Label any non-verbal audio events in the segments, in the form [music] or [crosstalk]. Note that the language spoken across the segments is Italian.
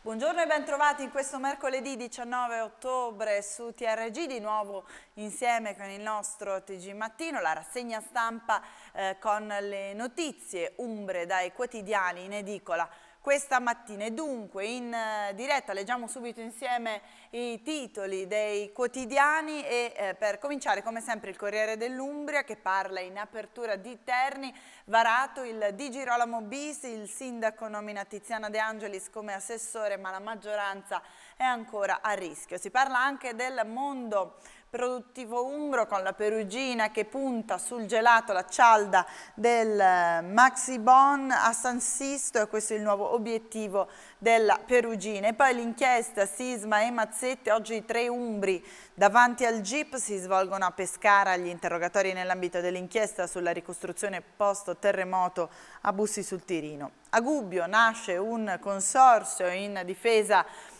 Buongiorno e bentrovati in questo mercoledì 19 ottobre su TRG, di nuovo insieme con il nostro TG Mattino, la rassegna stampa eh, con le notizie umbre dai quotidiani in edicola questa mattina. E dunque in eh, diretta leggiamo subito insieme i titoli dei quotidiani e eh, per cominciare come sempre il Corriere dell'Umbria che parla in apertura di Terni, varato il Di Girolamo Bis, il sindaco nomina Tiziana De Angelis come assessore ma la maggioranza è ancora a rischio. Si parla anche del mondo Produttivo Umbro con la Perugina che punta sul gelato la cialda del eh, Maxi Bon a San Sisto e questo è il nuovo obiettivo della Perugina. E poi l'inchiesta Sisma e Mazzette, oggi i tre umbri davanti al Jeep si svolgono a Pescara gli interrogatori nell'ambito dell'inchiesta sulla ricostruzione post terremoto a Bussi sul Tirino. A Gubbio nasce un consorzio in difesa di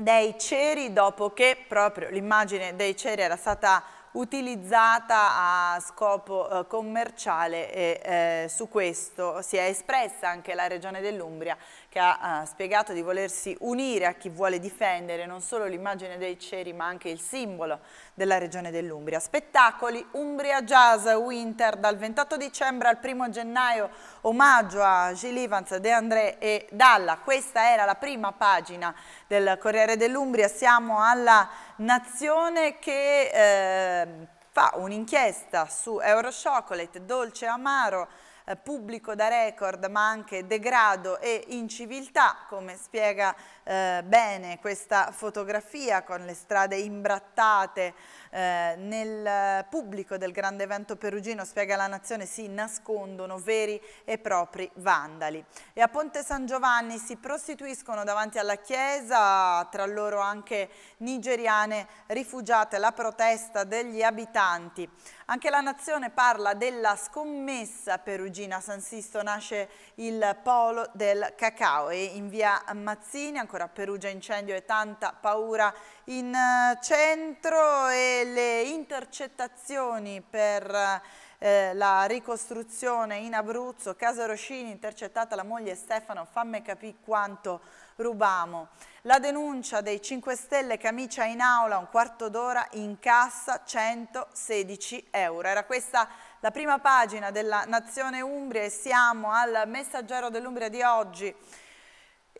dei ceri dopo che proprio l'immagine dei ceri era stata utilizzata a scopo eh, commerciale e eh, su questo si è espressa anche la Regione dell'Umbria che ha spiegato di volersi unire a chi vuole difendere non solo l'immagine dei ceri ma anche il simbolo della regione dell'Umbria. Spettacoli Umbria Jazz Winter dal 28 dicembre al 1 gennaio, omaggio a Gilles Ivans, De André e Dalla. Questa era la prima pagina del Corriere dell'Umbria, siamo alla Nazione che... Eh, fa un'inchiesta su Euro Chocolate, dolce amaro, eh, pubblico da record ma anche degrado e inciviltà, come spiega eh, bene questa fotografia con le strade imbrattate eh, nel pubblico del grande evento perugino, spiega la Nazione, si nascondono veri e propri vandali. E a Ponte San Giovanni si prostituiscono davanti alla chiesa, tra loro anche nigeriane rifugiate, la protesta degli abitanti. Anche la Nazione parla della scommessa perugina, a San Sisto nasce il polo del cacao e in via Mazzini ancora ancora Perugia incendio e tanta paura in eh, centro e le intercettazioni per eh, la ricostruzione in Abruzzo, Casa Roscini intercettata la moglie Stefano, fammi capire quanto rubamo. La denuncia dei 5 Stelle camicia in aula, un quarto d'ora in cassa 116 euro. Era questa la prima pagina della Nazione Umbria e siamo al messaggero dell'Umbria di oggi.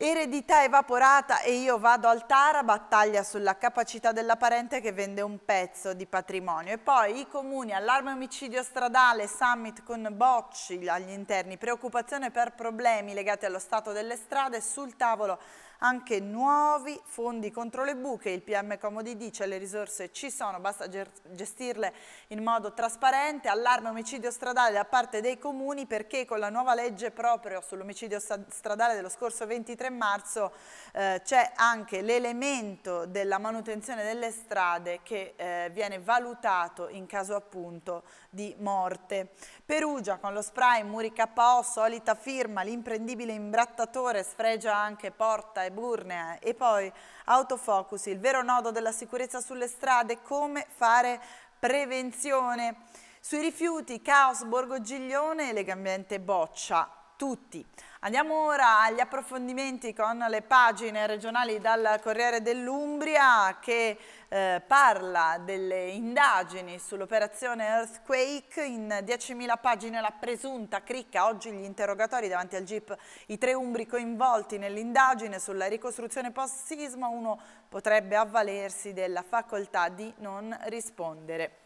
Eredità evaporata e io vado al Tara, battaglia sulla capacità della parente che vende un pezzo di patrimonio. E poi i comuni, allarme omicidio stradale, summit con bocci agli interni, preoccupazione per problemi legati allo stato delle strade, sul tavolo anche nuovi fondi contro le buche, il PM Comodi dice le risorse ci sono, basta gestirle in modo trasparente, allarme omicidio stradale da parte dei comuni perché con la nuova legge proprio sull'omicidio stradale dello scorso 23 marzo eh, c'è anche l'elemento della manutenzione delle strade che eh, viene valutato in caso appunto di morte. Perugia con lo spray Muri KO, solita firma, l'imprendibile imbrattatore sfregia anche porta e e Burnea e poi autofocus, il vero nodo della sicurezza sulle strade, come fare prevenzione. Sui rifiuti, caos, Borgo Giglione e Legambiente Boccia, tutti. Andiamo ora agli approfondimenti con le pagine regionali dal Corriere dell'Umbria che eh, parla delle indagini sull'operazione Earthquake, in 10.000 pagine la presunta cricca, oggi gli interrogatori davanti al GIP, i tre umbri coinvolti nell'indagine sulla ricostruzione post-sisma, uno potrebbe avvalersi della facoltà di non rispondere.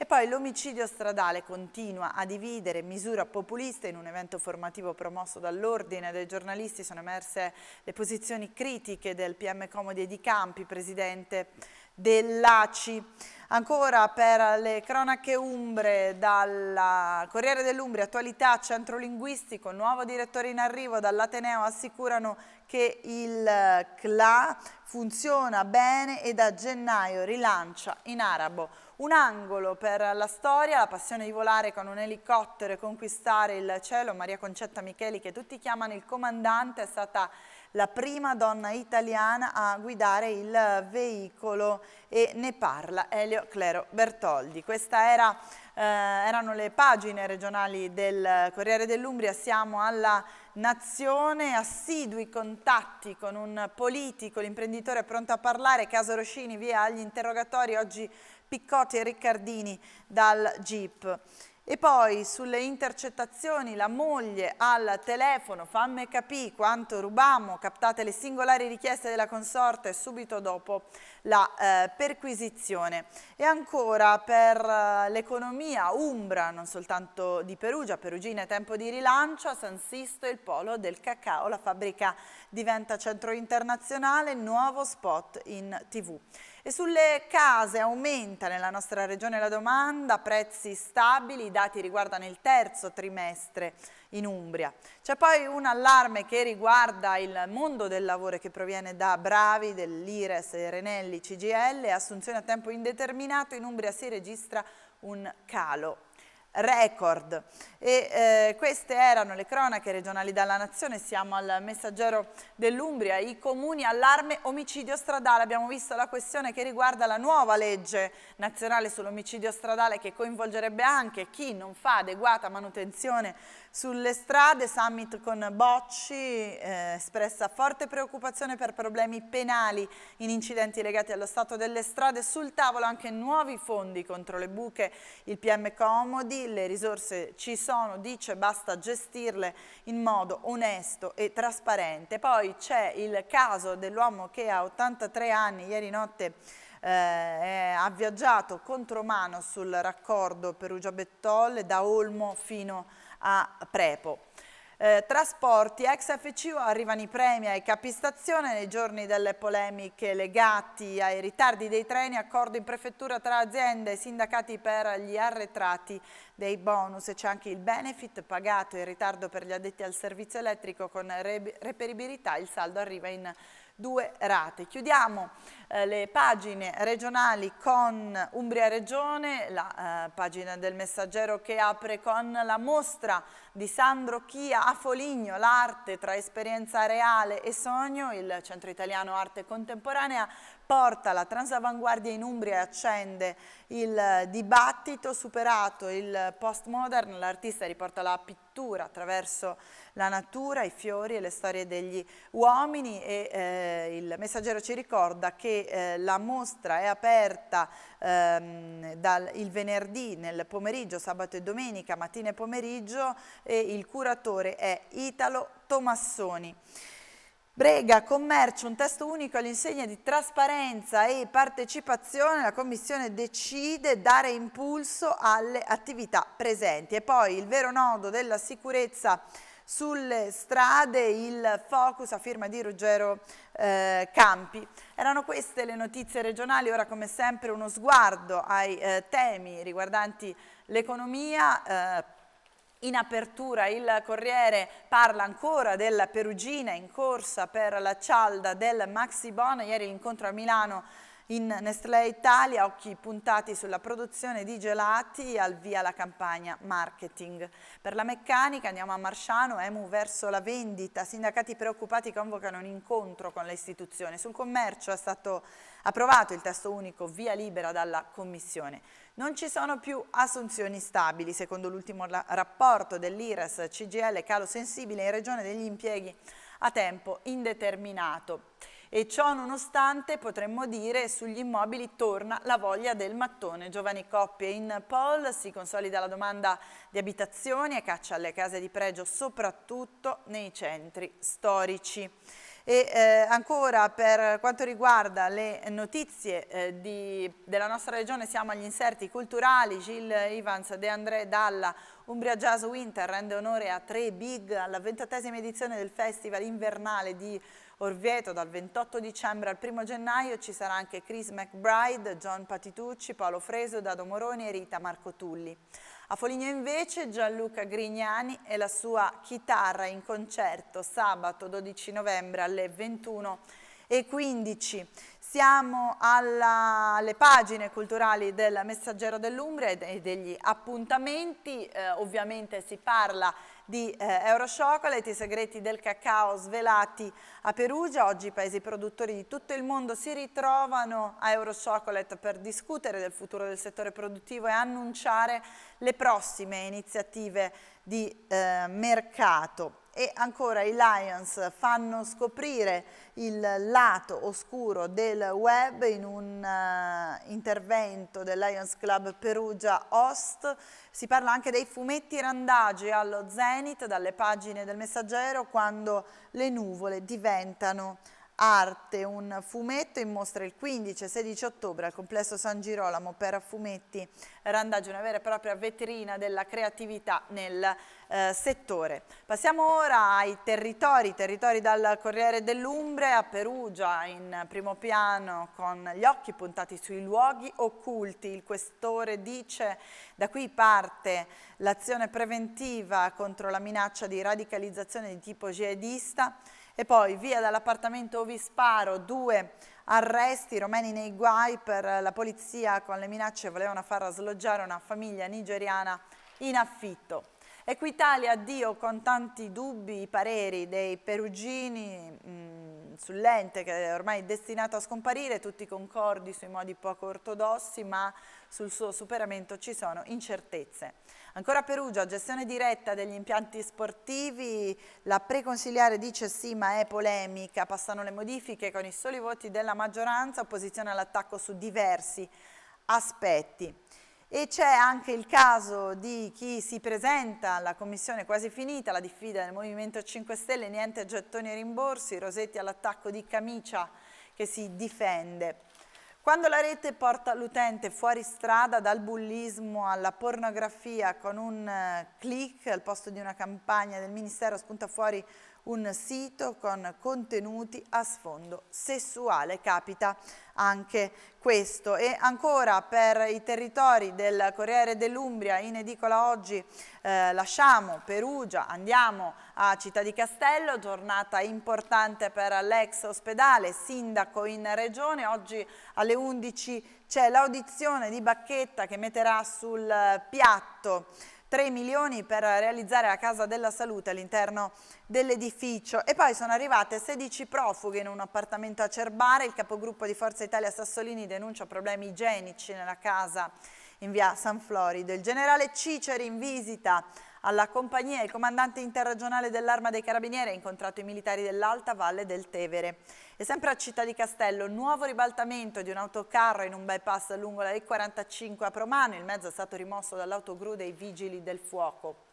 E poi l'omicidio stradale continua a dividere misura populista in un evento formativo promosso dall'Ordine dei giornalisti. Sono emerse le posizioni critiche del PM Comodi e di Campi, presidente dell'ACI. Ancora per le cronache umbre dalla Corriere dell'Umbria, attualità centro linguistico, nuovo direttore in arrivo dall'Ateneo assicurano che il CLA funziona bene e da gennaio rilancia in arabo un angolo per la storia, la passione di volare con un elicottero e conquistare il cielo. Maria Concetta Micheli, che tutti chiamano il comandante, è stata la prima donna italiana a guidare il veicolo e ne parla Elio Clero Bertoldi. Queste era, eh, erano le pagine regionali del Corriere dell'Umbria, siamo alla Nazione, assidui contatti con un politico, l'imprenditore pronto a parlare, Caso Roscini via agli interrogatori, oggi Piccotti e Riccardini dal Jeep. E poi sulle intercettazioni la moglie al telefono, fammi capì quanto rubammo, captate le singolari richieste della consorte subito dopo la eh, perquisizione. E ancora per eh, l'economia Umbra, non soltanto di Perugia, Perugina è tempo di rilancio, a San Sisto il polo del cacao, la fabbrica diventa centro internazionale, nuovo spot in tv. E sulle case aumenta nella nostra regione la domanda, prezzi stabili, i dati riguardano il terzo trimestre in Umbria. C'è poi un allarme che riguarda il mondo del lavoro che proviene da Bravi, dell'Ires, Renelli, CGL, assunzione a tempo indeterminato, in Umbria si registra un calo record. E, eh, queste erano le cronache regionali dalla Nazione, siamo al messaggero dell'Umbria, i comuni allarme omicidio stradale, abbiamo visto la questione che riguarda la nuova legge nazionale sull'omicidio stradale che coinvolgerebbe anche chi non fa adeguata manutenzione sulle strade, summit con Bocci, eh, espressa forte preoccupazione per problemi penali in incidenti legati allo stato delle strade, sul tavolo anche nuovi fondi contro le buche, il PM Comodi, le risorse ci sono, dice basta gestirle in modo onesto e trasparente. Poi c'è il caso dell'uomo che a 83 anni ieri notte eh, ha viaggiato contromano sul raccordo Perugia-Bettolle da Olmo fino a Prepo. Eh, trasporti, ex FCU arrivano i premi ai capistazione nei giorni delle polemiche legati ai ritardi dei treni, accordo in prefettura tra aziende e sindacati per gli arretrati dei bonus, c'è anche il benefit pagato in ritardo per gli addetti al servizio elettrico con reperibilità, il saldo arriva in due rate. Chiudiamo eh, le pagine regionali con Umbria Regione, la eh, pagina del messaggero che apre con la mostra di Sandro Chia a Foligno, l'arte tra esperienza reale e sogno, il Centro Italiano Arte Contemporanea porta la transavanguardia in Umbria e accende il dibattito, superato il postmodern, l'artista riporta la pittura attraverso la natura, i fiori e le storie degli uomini e eh, il messaggero ci ricorda che eh, la mostra è aperta ehm, dal, il venerdì nel pomeriggio, sabato e domenica, mattina e pomeriggio e il curatore è Italo Tomassoni. Brega, commercio, un testo unico all'insegna di trasparenza e partecipazione, la Commissione decide dare impulso alle attività presenti. E poi il vero nodo della sicurezza sulle strade, il focus a firma di Ruggero eh, Campi. Erano queste le notizie regionali, ora come sempre uno sguardo ai eh, temi riguardanti l'economia, eh, in apertura il Corriere parla ancora della Perugina in corsa per la cialda del Maxi Bon. ieri l'incontro a Milano in Nestlé Italia, occhi puntati sulla produzione di gelati al via la campagna marketing. Per la meccanica andiamo a Marciano, EMU verso la vendita, sindacati preoccupati convocano un incontro con le istituzioni. Sul commercio è stato approvato il testo unico via libera dalla Commissione. Non ci sono più assunzioni stabili, secondo l'ultimo rapporto dell'IRAS CGL calo sensibile in regione degli impieghi a tempo indeterminato. E ciò nonostante, potremmo dire, sugli immobili torna la voglia del mattone. Giovani coppie in poll, si consolida la domanda di abitazioni e caccia alle case di pregio, soprattutto nei centri storici. E eh, ancora per quanto riguarda le notizie eh, di, della nostra regione siamo agli inserti culturali, Gilles Ivans, De André Dalla, Umbria Jazz Winter rende onore a tre big alla ventottesima edizione del festival invernale di Orvieto dal 28 dicembre al 1 gennaio ci sarà anche Chris McBride, John Patitucci, Paolo Freso, Dado Moroni e Rita Marco Tulli. A Foligno invece Gianluca Grignani e la sua chitarra in concerto sabato 12 novembre alle 21 e 15. Siamo alla, alle pagine culturali del Messaggero dell'Umbria e degli appuntamenti, eh, ovviamente si parla di eh, Euroschocolate, i segreti del cacao svelati a Perugia. Oggi i paesi produttori di tutto il mondo si ritrovano a Eurochocolate per discutere del futuro del settore produttivo e annunciare le prossime iniziative di eh, mercato e ancora i Lions fanno scoprire il lato oscuro del web in un uh, intervento del Lions Club Perugia Host. Si parla anche dei fumetti randagi allo Zenith dalle pagine del messaggero quando le nuvole diventano arte, un fumetto in mostra il 15 e 16 ottobre al complesso San Girolamo per fumetti Randaggio, una vera e propria vetrina della creatività nel eh, settore. Passiamo ora ai territori, territori dal Corriere dell'Umbre a Perugia in primo piano con gli occhi puntati sui luoghi occulti. Il questore dice da qui parte l'azione preventiva contro la minaccia di radicalizzazione di tipo jihadista e poi via dall'appartamento Ovi Sparo, due arresti, romeni nei guai per la polizia con le minacce volevano far sloggiare una famiglia nigeriana in affitto. Equitalia addio con tanti dubbi i pareri dei perugini mm, sull'ente che è ormai destinato a scomparire, tutti concordi sui modi poco ortodossi ma sul suo superamento ci sono incertezze. Ancora Perugia, gestione diretta degli impianti sportivi, la preconsigliare dice sì ma è polemica, passano le modifiche con i soli voti della maggioranza, opposizione all'attacco su diversi aspetti. E c'è anche il caso di chi si presenta alla commissione quasi finita, la diffida del Movimento 5 Stelle, niente gettoni e rimborsi, Rosetti all'attacco di camicia che si difende. Quando la rete porta l'utente fuori strada dal bullismo alla pornografia con un eh, click al posto di una campagna del Ministero spunta fuori un sito con contenuti a sfondo sessuale, capita anche questo. E ancora per i territori del Corriere dell'Umbria, in edicola oggi eh, lasciamo Perugia, andiamo a Città di Castello, giornata importante per l'ex ospedale, sindaco in regione, oggi alle 11 c'è l'audizione di Bacchetta che metterà sul piatto 3 milioni per realizzare la Casa della Salute all'interno dell'edificio e poi sono arrivate 16 profughi in un appartamento a Cerbare, il capogruppo di Forza Italia Sassolini denuncia problemi igienici nella casa in via San Florido. Il generale Ciceri in visita alla compagnia il comandante interregionale dell'Arma dei Carabinieri ha incontrato i militari dell'Alta Valle del Tevere. E sempre a Città di Castello, nuovo ribaltamento di un autocarro in un bypass lungo la E45 a Promano. Il mezzo è stato rimosso dall'autogru dei Vigili del Fuoco.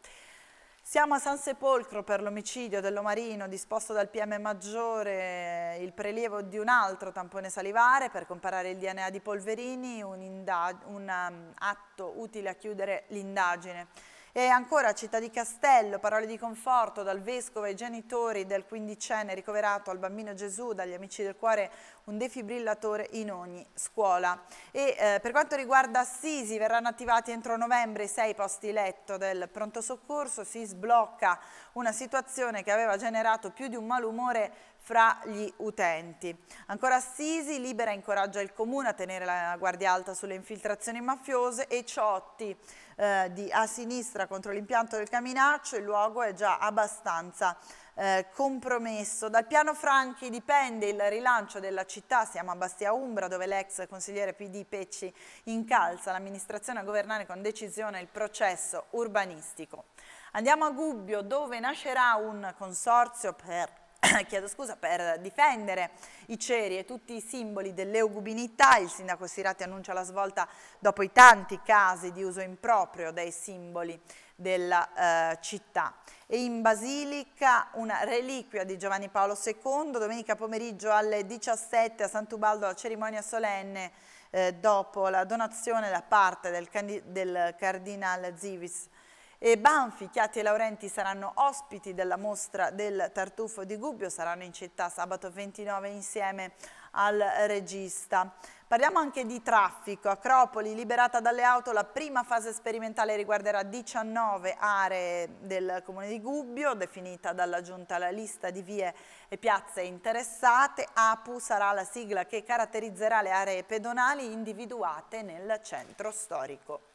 Siamo a San Sepolcro per l'omicidio dell'Omarino disposto dal PM Maggiore il prelievo di un altro tampone salivare per comparare il DNA di Polverini, un, un um, atto utile a chiudere l'indagine. E ancora Città di Castello, parole di conforto dal Vescovo ai genitori del quindicenne ricoverato al bambino Gesù dagli Amici del Cuore un defibrillatore in ogni scuola. E, eh, per quanto riguarda Assisi, verranno attivati entro novembre i sei posti letto del pronto soccorso, si sblocca una situazione che aveva generato più di un malumore fra gli utenti. Ancora Assisi, Libera incoraggia il Comune a tenere la guardia alta sulle infiltrazioni mafiose e Ciotti eh, di a sinistra contro l'impianto del Caminaccio, il luogo è già abbastanza eh, compromesso. Dal piano Franchi dipende il rilancio della città, siamo a Bastia Umbra dove l'ex consigliere PD Pecci incalza l'amministrazione a governare con decisione il processo urbanistico. Andiamo a Gubbio dove nascerà un consorzio per [coughs] chiedo scusa, per difendere i ceri e tutti i simboli dell'eugubinità. Il sindaco Sirati annuncia la svolta dopo i tanti casi di uso improprio dei simboli della eh, città. E in Basilica una reliquia di Giovanni Paolo II, domenica pomeriggio alle 17 a Sant'Ubaldo la cerimonia solenne eh, dopo la donazione da parte del, del cardinale Zivis e Banfi, Chiati e Laurenti saranno ospiti della mostra del Tartufo di Gubbio, saranno in città sabato 29 insieme al regista. Parliamo anche di traffico. Acropoli, liberata dalle auto, la prima fase sperimentale riguarderà 19 aree del comune di Gubbio, definita dalla giunta la lista di vie e piazze interessate. APU sarà la sigla che caratterizzerà le aree pedonali individuate nel centro storico.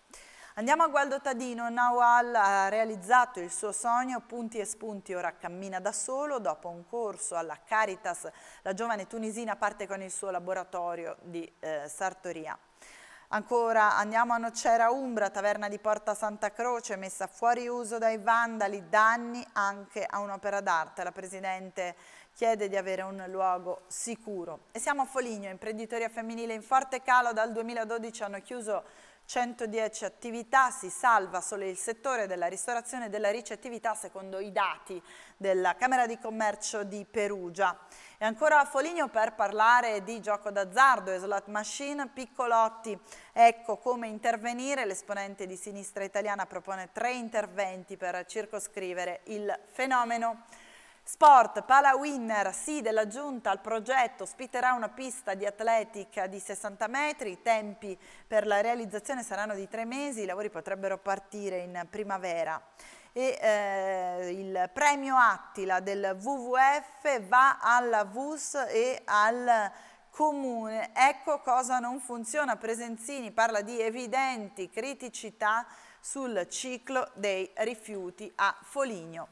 Andiamo a Gualdo Tadino, Nawal ha realizzato il suo sogno, punti e spunti, ora cammina da solo, dopo un corso alla Caritas la giovane tunisina parte con il suo laboratorio di eh, sartoria. Ancora andiamo a Nocera Umbra, taverna di Porta Santa Croce, messa fuori uso dai vandali, danni anche a un'opera d'arte. La Presidente chiede di avere un luogo sicuro. E siamo a Foligno, imprenditoria femminile in forte calo, dal 2012 hanno chiuso 110 attività, si salva solo il settore della ristorazione e della ricettività secondo i dati della Camera di Commercio di Perugia. E ancora a Foligno per parlare di gioco d'azzardo e slot machine, Piccolotti, ecco come intervenire, l'esponente di sinistra italiana propone tre interventi per circoscrivere il fenomeno. Sport, Pala Winner, sì della giunta al progetto, ospiterà una pista di atletica di 60 metri, i tempi per la realizzazione saranno di tre mesi, i lavori potrebbero partire in primavera. E, eh, il premio Attila del WWF va alla VUS e al Comune. Ecco cosa non funziona, Presenzini parla di evidenti criticità sul ciclo dei rifiuti a Foligno.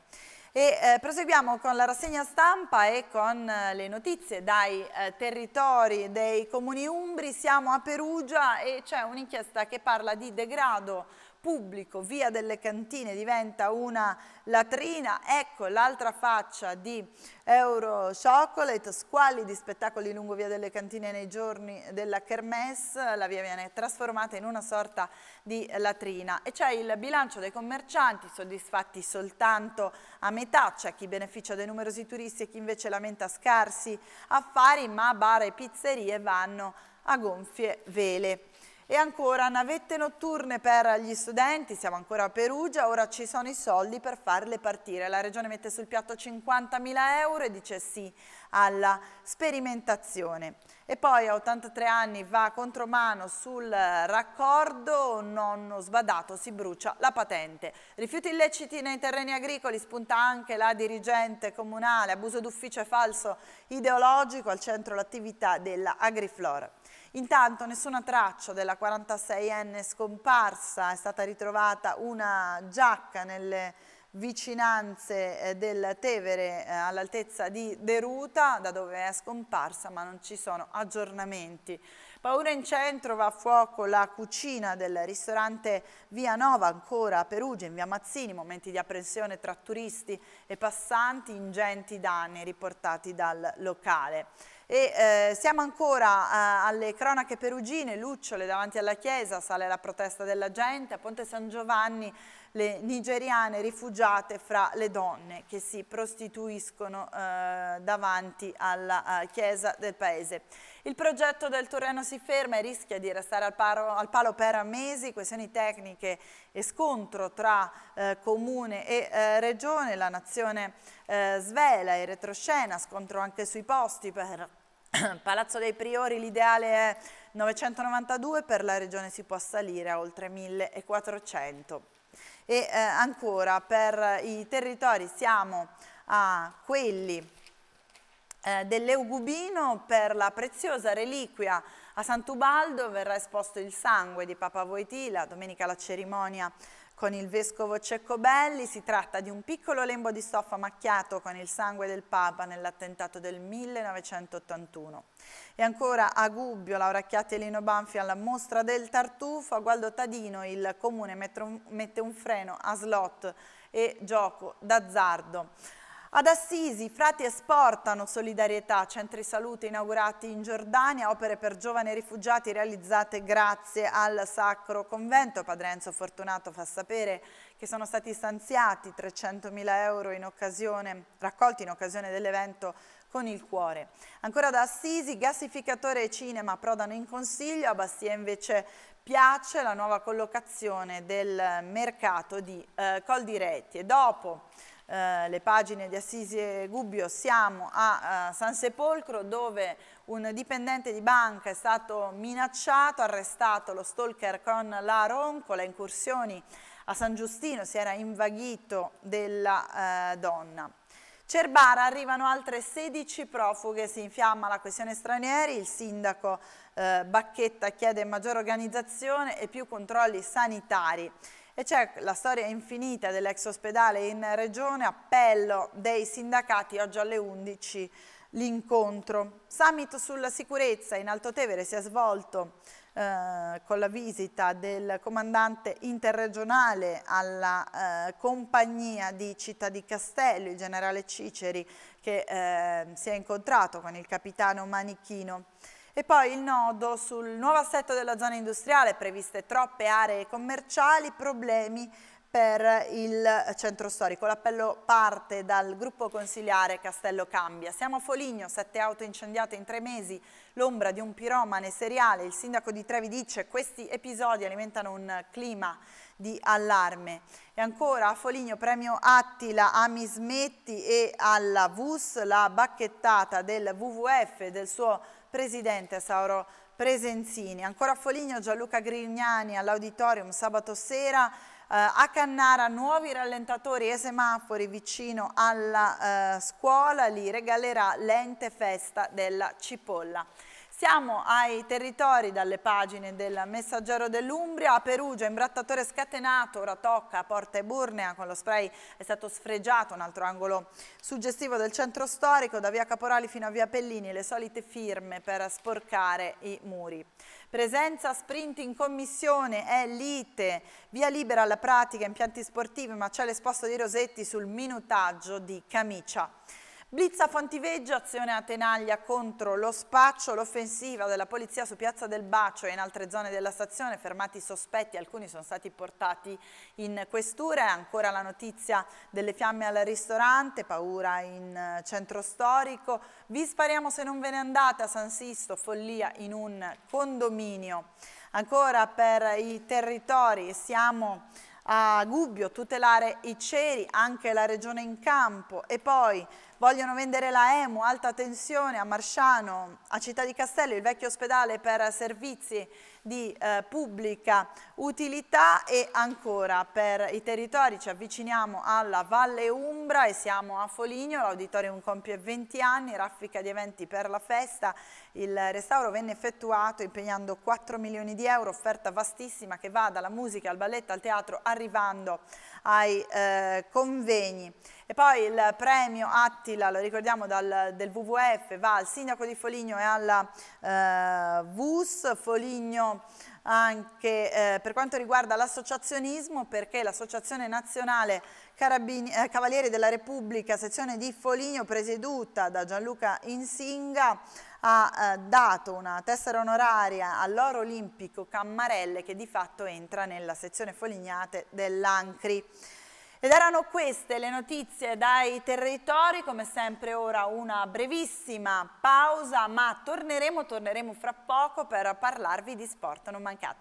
E, eh, proseguiamo con la rassegna stampa e con eh, le notizie dai eh, territori dei comuni umbri. Siamo a Perugia e c'è un'inchiesta che parla di degrado pubblico, via delle cantine diventa una latrina, ecco l'altra faccia di Euro Chocolate, squalli di spettacoli lungo via delle cantine nei giorni della Kermesse, la via viene trasformata in una sorta di latrina e c'è il bilancio dei commercianti soddisfatti soltanto a metà, c'è chi beneficia dei numerosi turisti e chi invece lamenta scarsi affari, ma bar e pizzerie vanno a gonfie vele. E ancora navette notturne per gli studenti, siamo ancora a Perugia, ora ci sono i soldi per farle partire. La Regione mette sul piatto 50.000 euro e dice sì alla sperimentazione e poi a 83 anni va contromano sul raccordo, nonno sbadato si brucia la patente. Rifiuti illeciti nei terreni agricoli, spunta anche la dirigente comunale, abuso d'ufficio e falso ideologico, al centro l'attività della Agriflora. Intanto nessuna traccia della 46enne scomparsa, è stata ritrovata una giacca nelle vicinanze eh, del Tevere eh, all'altezza di Deruta, da dove è scomparsa, ma non ci sono aggiornamenti. Paura in centro va a fuoco la cucina del ristorante Via Nova, ancora a Perugia, in via Mazzini, momenti di apprensione tra turisti e passanti, ingenti danni riportati dal locale. E, eh, siamo ancora eh, alle cronache perugine, Lucciole davanti alla chiesa, sale la protesta della gente, a Ponte San Giovanni le nigeriane rifugiate fra le donne che si prostituiscono eh, davanti alla eh, chiesa del paese. Il progetto del Torreno si ferma e rischia di restare al, paro, al palo per mesi, questioni tecniche e scontro tra eh, comune e eh, regione, la nazione eh, svela e retroscena, scontro anche sui posti per [coughs] Palazzo dei Priori l'ideale è 992, per la regione si può salire a oltre 1400. E eh, ancora per i territori siamo a quelli eh, dell'Eugubino per la preziosa reliquia a Sant'Ubaldo verrà esposto il sangue di Papa Voitila, domenica la cerimonia con il vescovo Ceccobelli. Si tratta di un piccolo lembo di stoffa macchiato con il sangue del Papa nell'attentato del 1981. E ancora a Gubbio, Laura Chiatti Banfi alla mostra del tartufo. A Gualdo Tadino il comune mette un freno a slot e gioco d'azzardo. Ad Assisi, frati esportano solidarietà, centri salute inaugurati in Giordania, opere per giovani rifugiati realizzate grazie al Sacro Convento. Padre Enzo Fortunato fa sapere che sono stati stanziati 300.000 euro in occasione, raccolti in occasione dell'evento con il cuore. Ancora da Assisi, gasificatore e cinema prodano in consiglio, a Bastia invece piace la nuova collocazione del mercato di eh, Col di Retti. E dopo eh, le pagine di Assisi e Gubbio, siamo a eh, San Sepolcro dove un dipendente di banca è stato minacciato, arrestato lo stalker con la roncola, incursioni a San Giustino, si era invaghito della eh, donna. Cerbara arrivano altre 16 profughe, si infiamma la questione stranieri, il sindaco eh, Bacchetta chiede maggiore organizzazione e più controlli sanitari. E c'è la storia infinita dell'ex ospedale in regione, appello dei sindacati oggi alle 11 l'incontro. Summit sulla sicurezza in Altotevere si è svolto eh, con la visita del comandante interregionale alla eh, compagnia di Città di Castello, il generale Ciceri, che eh, si è incontrato con il capitano Manichino. E poi il nodo sul nuovo assetto della zona industriale, previste troppe aree commerciali, problemi per il centro storico. L'appello parte dal gruppo consiliare Castello Cambia. Siamo a Foligno, sette auto incendiate in tre mesi, l'ombra di un piromane seriale. Il sindaco di Trevi dice che questi episodi alimentano un clima di allarme. E ancora a Foligno premio Attila a Mismetti e alla VUS la bacchettata del WWF e del suo Presidente Sauro Presenzini. Ancora a Foligno Gianluca Grignani all'auditorium sabato sera eh, a Cannara nuovi rallentatori e semafori vicino alla eh, scuola, li regalerà l'ente festa della cipolla. Siamo ai territori dalle pagine del Messaggero dell'Umbria, a Perugia, imbrattatore scatenato, ora tocca a Porta Eburnea, con lo spray è stato sfregiato un altro angolo suggestivo del centro storico, da via Caporali fino a via Pellini, le solite firme per sporcare i muri. Presenza sprint in commissione è lite, via libera alla pratica, impianti sportivi, ma c'è l'esposto di Rosetti sul minutaggio di camicia. Blizza Fontiveggio, azione a Tenaglia contro lo spaccio, l'offensiva della polizia su Piazza del Bacio e in altre zone della stazione, fermati sospetti, alcuni sono stati portati in questura, è ancora la notizia delle fiamme al ristorante, paura in eh, centro storico, vi spariamo se non ve ne andate a San Sisto, follia in un condominio. Ancora per i territori siamo a Gubbio, tutelare i ceri, anche la regione in campo e poi vogliono vendere la EMU, alta tensione, a Marciano, a Città di Castello, il vecchio ospedale per servizi di eh, pubblica utilità e ancora per i territori ci avviciniamo alla Valle Umbra e siamo a Foligno, l'auditorium compie 20 anni, raffica di eventi per la festa, il restauro venne effettuato impegnando 4 milioni di euro, offerta vastissima che va dalla musica al balletto al teatro arrivando ai eh, convegni. E poi il premio Attila, lo ricordiamo dal, del WWF, va al sindaco di Foligno e alla eh, VUS, Foligno anche eh, per quanto riguarda l'associazionismo perché l'Associazione Nazionale Carabini, eh, Cavalieri della Repubblica, sezione di Foligno, presieduta da Gianluca Insinga, ha eh, dato una tessera onoraria all'oro olimpico Cammarelle che di fatto entra nella sezione Folignate dell'Ancri. Ed erano queste le notizie dai territori, come sempre ora una brevissima pausa, ma torneremo, torneremo fra poco per parlarvi di sport, non mancate.